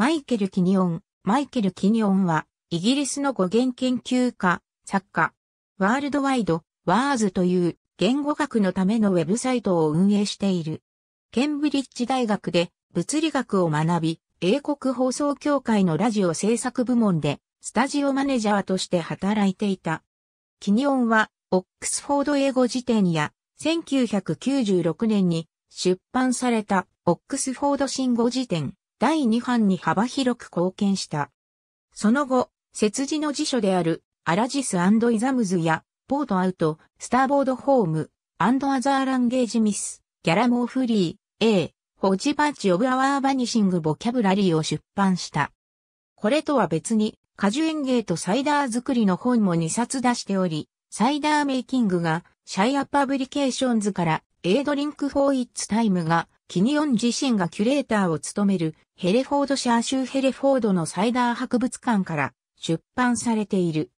マイケル・キニオン。マイケル・キニオンは、イギリスの語源研究家、作家、ワールドワイド、ワーズという言語学のためのウェブサイトを運営している。ケンブリッジ大学で物理学を学び、英国放送協会のラジオ制作部門でスタジオマネージャーとして働いていた。キニオンは、オックスフォード英語辞典や、1996年に出版されたオックスフォード新語辞典、第2版に幅広く貢献した。その後、節字の辞書である、アラジスイザムズや、ポートアウト、スターボードホーム、アザーランゲージミス、ギャラモーフリー、A、ホジバッチオブアワーバニシングボキャブラリーを出版した。これとは別に、果樹園芸とサイダー作りの本も2冊出しており、サイダーメイキングが、シャイアパブリケーションズからエイドリンク・フォー・イッツ・タイムが、キニオン自身がキュレーターを務めるヘレフォードシャー州ヘレフォードのサイダー博物館から出版されている。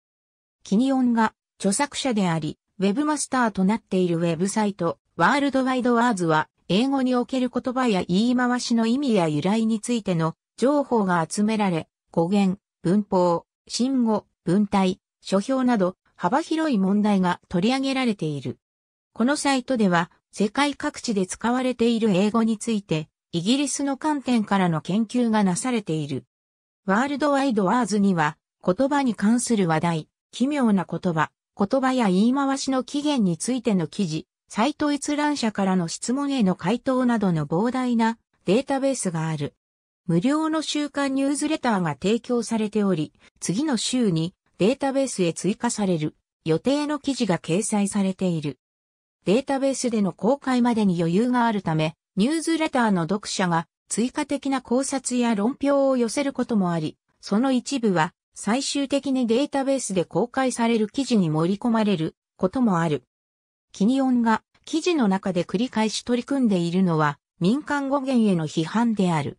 キニオンが著作者であり、ウェブマスターとなっているウェブサイト、ワールドワイドワーズは、英語における言葉や言い回しの意味や由来についての情報が集められ、語源、文法、信語、文体、書評など幅広い問題が取り上げられている。このサイトでは世界各地で使われている英語について、イギリスの観点からの研究がなされている。ワールドワイドワーズには、言葉に関する話題、奇妙な言葉、言葉や言い回しの起源についての記事、サイト閲覧者からの質問への回答などの膨大なデータベースがある。無料の週刊ニュースレターが提供されており、次の週にデータベースへ追加される予定の記事が掲載されている。データベースでの公開までに余裕があるため、ニュースレターの読者が追加的な考察や論評を寄せることもあり、その一部は最終的にデータベースで公開される記事に盛り込まれることもある。キニオンが記事の中で繰り返し取り組んでいるのは民間語源への批判である。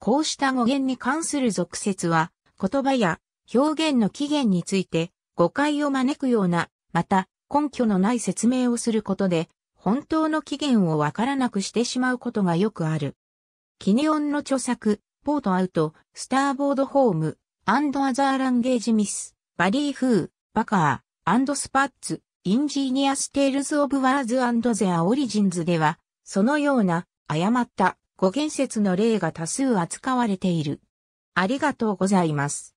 こうした語源に関する俗説は言葉や表現の起源について誤解を招くような、また根拠のない説明をすることで、本当の起源をわからなくしてしまうことがよくある。キネオンの著作、ポートアウト、スターボードホーム、アンドアザーランゲージミス、バリーフー、バカー、アンドスパッツ、インジーニアステールズ・オブ・ワーズ・アンド・ゼア・オリジンズでは、そのような誤った語源説の例が多数扱われている。ありがとうございます。